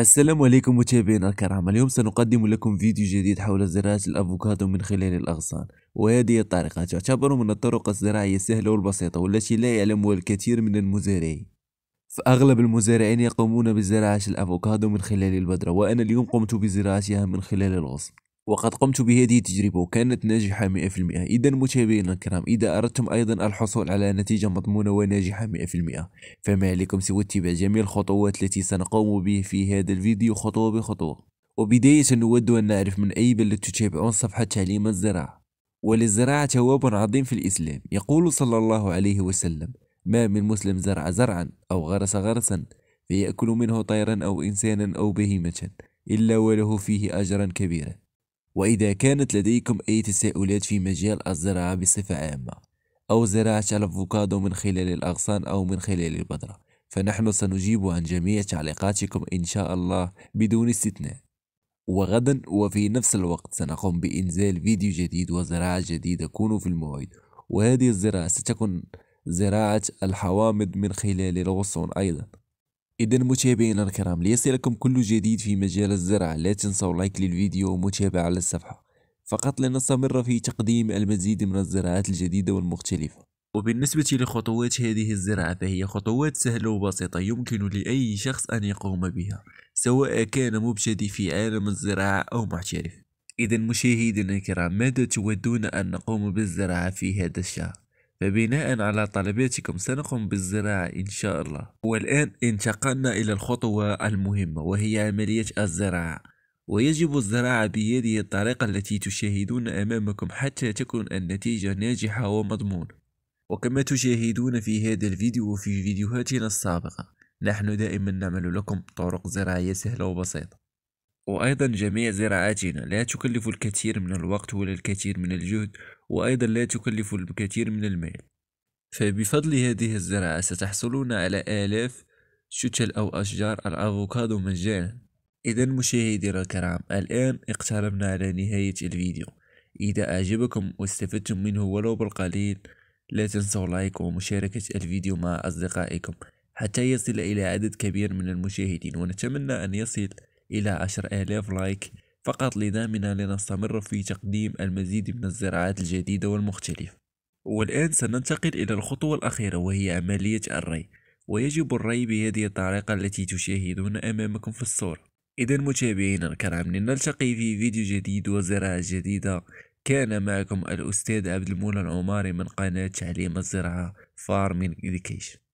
السلام عليكم متابعينا الكرام اليوم سنقدم لكم فيديو جديد حول زراعة الأفوكادو من خلال الأغصان وهذه الطريقة تعتبر من الطرق الزراعية السهلة والبسيطة والتي لا يعلمها الكثير من المزارعين فأغلب المزارعين يقومون بزراعة الأفوكادو من خلال البذرة وأنا اليوم قمت بزراعتها من خلال الغصن وقد قمت بهذه التجربة وكانت ناجحة 100% إذا متابعينا الكرام إذا أردتم أيضا الحصول على نتيجة مضمونة وناجحة 100% فما عليكم سوى اتباع جميع الخطوات التي سنقوم به في هذا الفيديو خطوة بخطوة وبداية نود أن نعرف من أي بلد تتابعون صفحة تعليم الزراعة وللزراعة ثواب عظيم في الإسلام يقول صلى الله عليه وسلم ما من مسلم زرع زرعا أو غرس غرسا فيأكل منه طيرا أو إنسانا أو بهيمة إلا وله فيه أجرا كبيرا وإذا كانت لديكم أي تساؤلات في مجال الزراعة بصفة عامة أو زراعة الأفوكادو من خلال الأغصان أو من خلال البذرة فنحن سنجيب عن جميع تعليقاتكم إن شاء الله بدون استثناء وغدا وفي نفس الوقت سنقوم بإنزال فيديو جديد وزراعة جديدة كونوا في الموعد وهذه الزراعة ستكون زراعة الحوامض من خلال الغصون أيضا إذا متابعينا الكرام ليصلكم كل جديد في مجال الزرع لا تنسوا لايك للفيديو ومتابعة على الصفحة فقط لنستمر في تقديم المزيد من الزراعات الجديدة والمختلفة وبالنسبة لخطوات هذه الزراعة فهي خطوات سهلة وبسيطة يمكن لأي شخص أن يقوم بها سواء كان مبتدئ في عالم الزراعة أو محترف إذا مشاهدينا الكرام ماذا تودون أن نقوم بالزراعة في هذا الشهر؟ فبناء على طلباتكم سنقوم بالزراعة إن شاء الله والآن انتقلنا إلى الخطوة المهمة وهي عملية الزراعة ويجب الزراعة بهذه الطريقة التي تشاهدون أمامكم حتى تكون النتيجة ناجحة ومضمونة وكما تشاهدون في هذا الفيديو وفي فيديوهاتنا السابقة نحن دائما نعمل لكم طرق زراعية سهلة وبسيطة وأيضا جميع زراعاتنا لا تكلف الكثير من الوقت ولا الكثير من الجهد وأيضا لا تكلف الكثير من المال فبفضل هذه الزراعة ستحصلون على آلاف شتل أو أشجار الأفوكادو مجانا إذا مشاهدي الكرام الآن اقتربنا على نهاية الفيديو إذا أعجبكم واستفدتم منه ولو بالقليل لا تنسوا لايك ومشاركة الفيديو مع أصدقائكم حتى يصل إلى عدد كبير من المشاهدين ونتمنى أن يصل إلى 10000 لايك فقط لدعمنا لنستمر في تقديم المزيد من الزراعات الجديدة والمختلفة والآن سننتقل إلى الخطوة الأخيرة وهي عملية الري ويجب الري بهذه الطريقة التي تشاهدون أمامكم في الصورة إذا متابعينا الكرام لنلتقي في فيديو جديد وزراعة جديدة كان معكم الأستاذ عبد المولى العماري من قناة تعليم الزراعة فارمين إديكيشن